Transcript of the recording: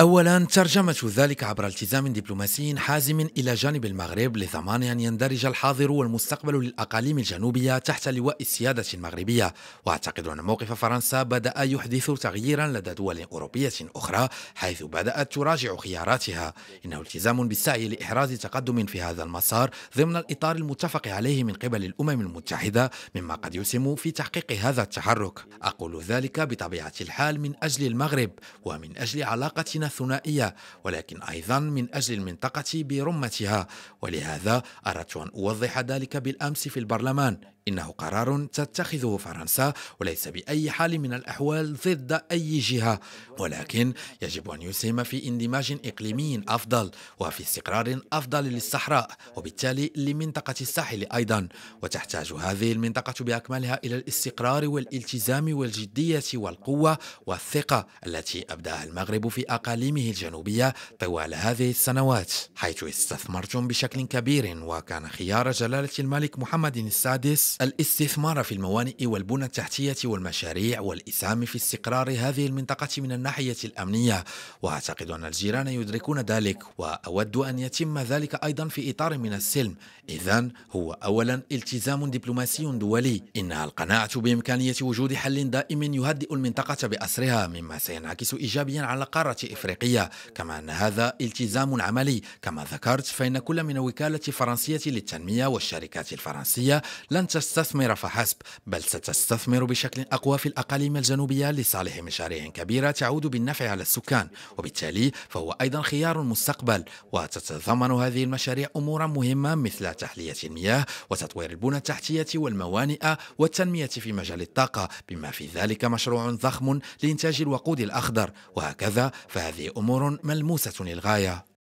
أولا ترجمة ذلك عبر التزام دبلوماسي حازم إلى جانب المغرب لضمان أن يندرج الحاضر والمستقبل للأقاليم الجنوبية تحت لواء السيادة المغربية وأعتقد أن موقف فرنسا بدأ يحدث تغييرا لدى دول أوروبية أخرى حيث بدأت تراجع خياراتها إنه التزام بالسعي لإحراز تقدم في هذا المسار ضمن الإطار المتفق عليه من قبل الأمم المتحدة مما قد يسهم في تحقيق هذا التحرك أقول ذلك بطبيعة الحال من أجل المغرب ومن أجل علاقتنا الثنائية ولكن أيضا من أجل المنطقة برمتها ولهذا أردت أن أوضح ذلك بالأمس في البرلمان إنه قرار تتخذه فرنسا وليس بأي حال من الأحوال ضد أي جهة ولكن يجب أن يسهم في اندماج إقليمي أفضل وفي استقرار أفضل للصحراء وبالتالي لمنطقة الساحل أيضا وتحتاج هذه المنطقة بأكملها إلى الاستقرار والالتزام والجدية والقوة والثقة التي أبداها المغرب في أقاليمه الجنوبية طوال هذه السنوات حيث استثمرتم بشكل كبير وكان خيار جلالة الملك محمد السادس الاستثمار في الموانئ والبنى التحتية والمشاريع والإسهام في استقرار هذه المنطقة من الناحية الأمنية وأعتقد أن الجيران يدركون ذلك وأود أن يتم ذلك أيضا في إطار من السلم إذا هو أولا التزام دبلوماسي دولي إنها القناعة بإمكانية وجود حل دائم يهدئ المنطقة بأسرها مما سينعكس إيجابيا على القارة إفريقية كما أن هذا التزام عملي كما ذكرت فإن كل من وكالة فرنسية للتنمية والشركات الفرنسية لن تستطيع تستثمر فحسب بل ستستثمر بشكل أقوى في الأقاليم الجنوبية لصالح مشاريع كبيرة تعود بالنفع على السكان وبالتالي فهو أيضا خيار المستقبل وتتضمن هذه المشاريع أمورا مهمة مثل تحلية المياه وتطوير البنى التحتية والموانئ والتنمية في مجال الطاقة بما في ذلك مشروع ضخم لإنتاج الوقود الأخضر وهكذا فهذه أمور ملموسة للغاية